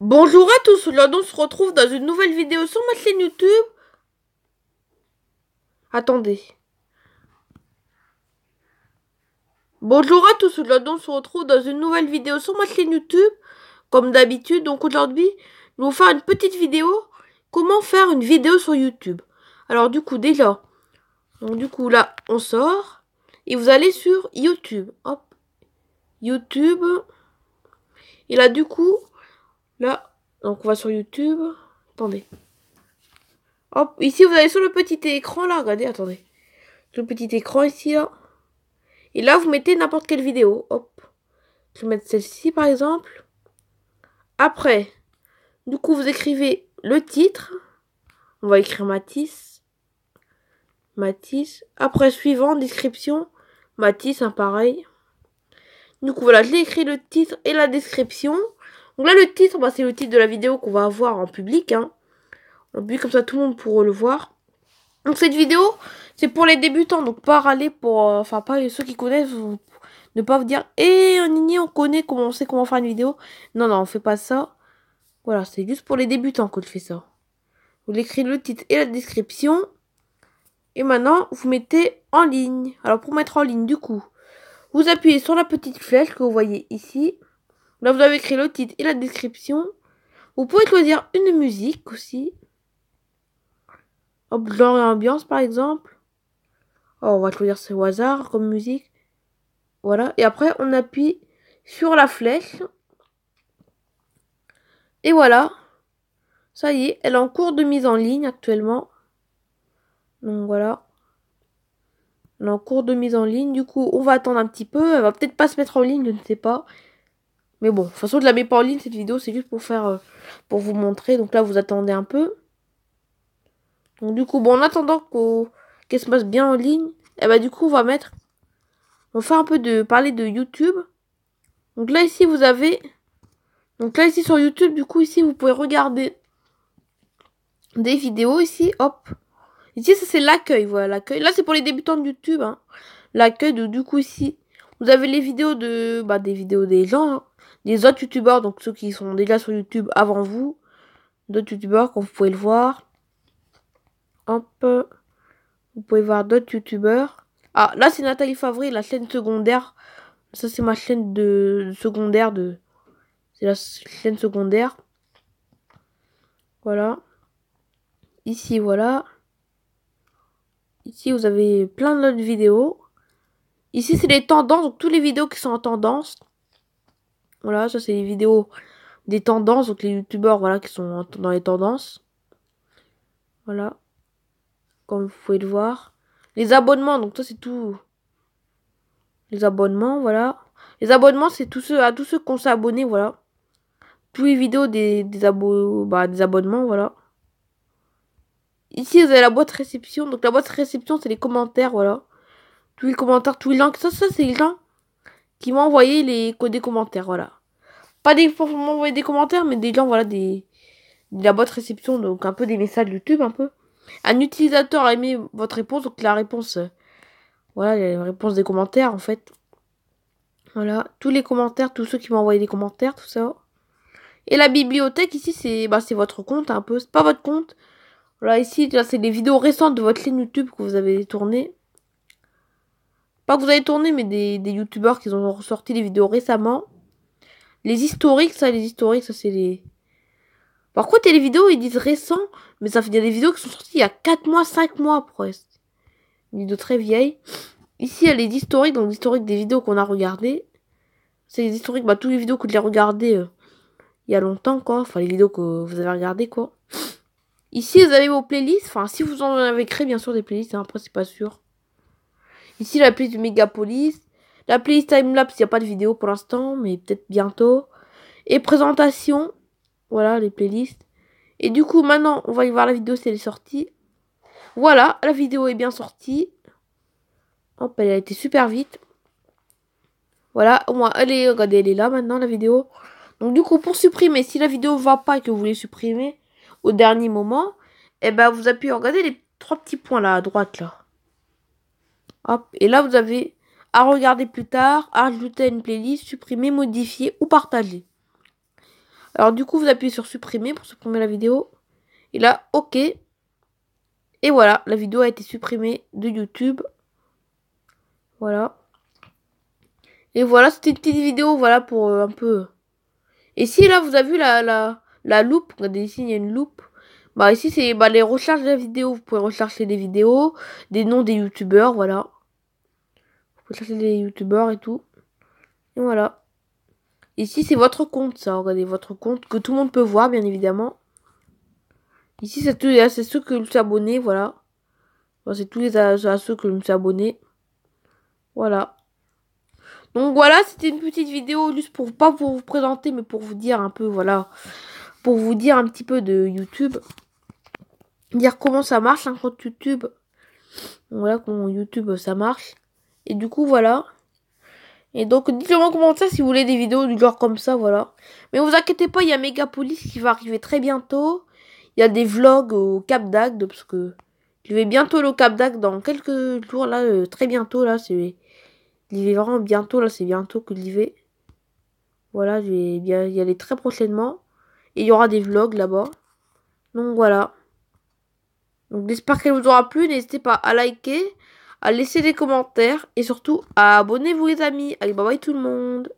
Bonjour à tous, donc on se retrouve dans une nouvelle vidéo sur ma chaîne YouTube. Attendez. Bonjour à tous, donc on se retrouve dans une nouvelle vidéo sur ma chaîne YouTube. Comme d'habitude, donc aujourd'hui, nous allons faire une petite vidéo. Comment faire une vidéo sur YouTube Alors du coup, déjà, donc du coup là, on sort. Et vous allez sur YouTube. Hop. YouTube. Et là, du coup, Là, donc on va sur YouTube. Attendez. Hop, ici vous allez sur le petit écran là, regardez, attendez. Sur le petit écran ici là. Et là, vous mettez n'importe quelle vidéo. Hop. Je vais mettre celle-ci par exemple. Après, du coup, vous écrivez le titre. On va écrire Matisse. Matisse. Après, suivant, description. Matisse, un hein, pareil. Du coup, voilà, j'ai écrit le titre et la description. Donc là, le titre, bah, c'est le titre de la vidéo qu'on va avoir en public. Hein. En comme ça, tout le monde pourra le voir. Donc cette vidéo, c'est pour les débutants. Donc pas râler pour... Euh, enfin, pas ceux qui connaissent. Ne pas vous dire, hé, eh, on, on connaît comment on sait comment faire une vidéo. Non, non, on fait pas ça. Voilà, c'est juste pour les débutants que je fais ça. Vous l'écrivez le titre et la description. Et maintenant, vous mettez en ligne. Alors, pour mettre en ligne, du coup, vous appuyez sur la petite flèche que vous voyez ici. Là, bah, vous avez écrit le titre et la description. Vous pouvez choisir une musique aussi. Oh, genre et ambiance, par exemple. Oh, on va choisir ce hasard comme musique. Voilà. Et après, on appuie sur la flèche. Et voilà. Ça y est, elle est en cours de mise en ligne actuellement. Donc voilà. Elle est en cours de mise en ligne. Du coup, on va attendre un petit peu. Elle va peut-être pas se mettre en ligne, je ne sais pas. Mais bon, de toute façon, je la mets pas en ligne cette vidéo, c'est juste pour faire, euh, pour vous montrer. Donc là, vous attendez un peu. Donc du coup, bon, en attendant qu'elle se passe bien en ligne, et eh ben, du coup, on va mettre, on va faire un peu de parler de YouTube. Donc là ici, vous avez, donc là ici sur YouTube, du coup ici, vous pouvez regarder des vidéos ici, hop. Ici, ça c'est l'accueil, voilà l'accueil. Là, c'est pour les débutants de YouTube. Hein. L'accueil, du coup ici, vous avez les vidéos de, bah, des vidéos des gens. Hein des autres youtubeurs, donc ceux qui sont déjà sur YouTube avant vous, d'autres youtubeurs, comme vous pouvez le voir. Un peu. Vous pouvez voir d'autres youtubeurs. Ah, là c'est Nathalie Favry, la chaîne secondaire. Ça c'est ma chaîne de secondaire de. C'est la chaîne secondaire. Voilà. Ici, voilà. Ici, vous avez plein d'autres vidéos. Ici, c'est les tendances, donc toutes les vidéos qui sont en tendance. Voilà, ça c'est les vidéos des tendances, donc les youtubeurs voilà, qui sont dans les tendances. Voilà. Comme vous pouvez le voir. Les abonnements, donc ça c'est tout. Les abonnements, voilà. Les abonnements, c'est tous ceux à tous ceux qu'on s'est abonnés, voilà. Tous les vidéos des, des, bah, des abonnements, voilà. Ici, vous avez la boîte réception. Donc la boîte réception, c'est les commentaires, voilà. Tous les commentaires, tous les langues. Ça, ça c'est les langues qui m'a envoyé les, des commentaires, voilà. Pas des, pour m'envoyer des commentaires, mais des gens, voilà, des, de la boîte réception, donc un peu des messages YouTube, un peu. Un utilisateur a aimé votre réponse, donc la réponse, euh, voilà, la réponse des commentaires, en fait. Voilà, tous les commentaires, tous ceux qui m'ont envoyé des commentaires, tout ça. Et la bibliothèque, ici, c'est bah, votre compte, un peu. C'est pas votre compte. Voilà, ici, c'est des vidéos récentes de votre chaîne YouTube que vous avez tournées pas que vous avez tourné, mais des, youtubeurs qui ont ressorti des vidéos récemment. Les historiques, ça, les historiques, ça, c'est les. Par contre, il vidéos, ils disent récents, mais ça fait, des vidéos qui sont sorties il y a 4 mois, 5 mois, presque. Une vidéo très vieille. Ici, il y a les historiques, donc l'historique des vidéos qu'on a regardées. C'est les historiques, bah, toutes les vidéos que vous avez regardées euh, il y a longtemps, quoi. Enfin, les vidéos que vous avez regardées, quoi. Ici, vous avez vos playlists. Enfin, si vous en avez créé, bien sûr, des playlists, hein. après, c'est pas sûr. Ici, la playlist du Megapolis. La playlist timelapse, il n'y a pas de vidéo pour l'instant, mais peut-être bientôt. Et présentation. Voilà, les playlists. Et du coup, maintenant, on va y voir la vidéo si elle est sortie. Voilà, la vidéo est bien sortie. Hop, elle a été super vite. Voilà, au moins, elle est, regardez, elle est là maintenant, la vidéo. Donc, du coup, pour supprimer, si la vidéo va pas et que vous voulez supprimer au dernier moment, eh ben, vous appuyez, regardez les trois petits points là, à droite, là. Hop. Et là, vous avez à regarder plus tard, à ajouter à une playlist, supprimer, modifier ou partager. Alors du coup, vous appuyez sur supprimer pour supprimer la vidéo. Et là, OK. Et voilà, la vidéo a été supprimée de YouTube. Voilà. Et voilà, c'était une petite vidéo, voilà, pour euh, un peu... Et si là, vous avez vu la, la, la loupe, regardez ici, il y a une loupe. Bah ici c'est bah, les recherches de la vidéo. Vous pouvez rechercher des vidéos, des noms des youtubeurs, voilà. Vous pouvez chercher des youtubeurs et tout. Et voilà. Ici c'est votre compte, ça. Regardez votre compte que tout le monde peut voir, bien évidemment. Ici c'est c'est ceux que je me suis abonné, voilà. c'est tous les à, à ceux que je me abonné. Voilà. Donc voilà, c'était une petite vidéo juste pour pas pour vous présenter, mais pour vous dire un peu, voilà, pour vous dire un petit peu de YouTube dire comment ça marche un hein, compte YouTube. voilà comment YouTube ça marche. Et du coup voilà. Et donc dites-le moi en commentaire si vous voulez des vidéos du genre comme ça, voilà. Mais vous inquiétez pas, il y a Megapolis qui va arriver très bientôt. Il y a des vlogs au Cap d'Agde parce que je vais bientôt le au Cap d'Agde dans quelques jours là, euh, très bientôt là, c'est j'y vais vraiment bientôt là, c'est bientôt que j'y vais. Voilà, je vais y aller très prochainement. Et il y aura des vlogs là-bas. Donc voilà. Donc j'espère qu'elle vous aura plu. N'hésitez pas à liker, à laisser des commentaires et surtout à abonnez-vous les amis. Allez, bye bye tout le monde.